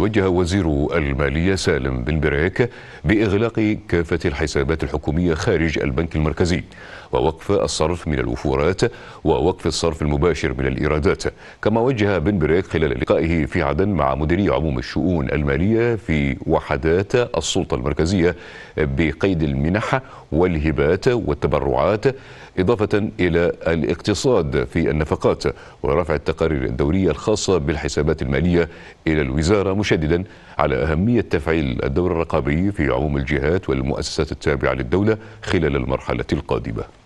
وجه وزير المالية سالم بن بريك بإغلاق كافة الحسابات الحكومية خارج البنك المركزي ووقف الصرف من الوفورات ووقف الصرف المباشر من الإيرادات كما وجه بن بريك خلال لقائه في عدن مع مديري عموم الشؤون المالية في وحدات السلطة المركزية بقيد المنح والهبات والتبرعات إضافة إلى الاقتصاد في النفقات ورفع التقارير الدورية الخاصة بالحسابات المالية إلى الوزارة مشددا على أهمية تفعيل الدور الرقابي في عموم الجهات والمؤسسات التابعة للدولة خلال المرحلة القادمة